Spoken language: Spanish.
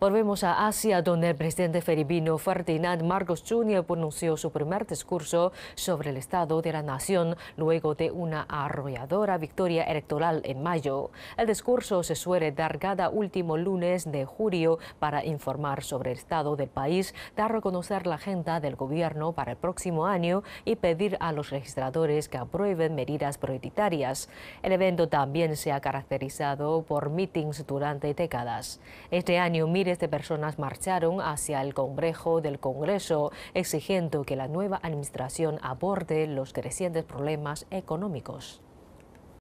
Volvemos a Asia, donde el presidente feribino Ferdinand Marcos Jr. pronunció su primer discurso sobre el estado de la nación luego de una arrolladora victoria electoral en mayo. El discurso se suele dar cada último lunes de julio para informar sobre el estado del país, dar a conocer la agenda del gobierno para el próximo año y pedir a los registradores que aprueben medidas prioritarias. El evento también se ha caracterizado por meetings durante décadas. Este año, Miles de personas marcharon hacia el Congreso del Congreso exigiendo que la nueva administración aborde los crecientes problemas económicos.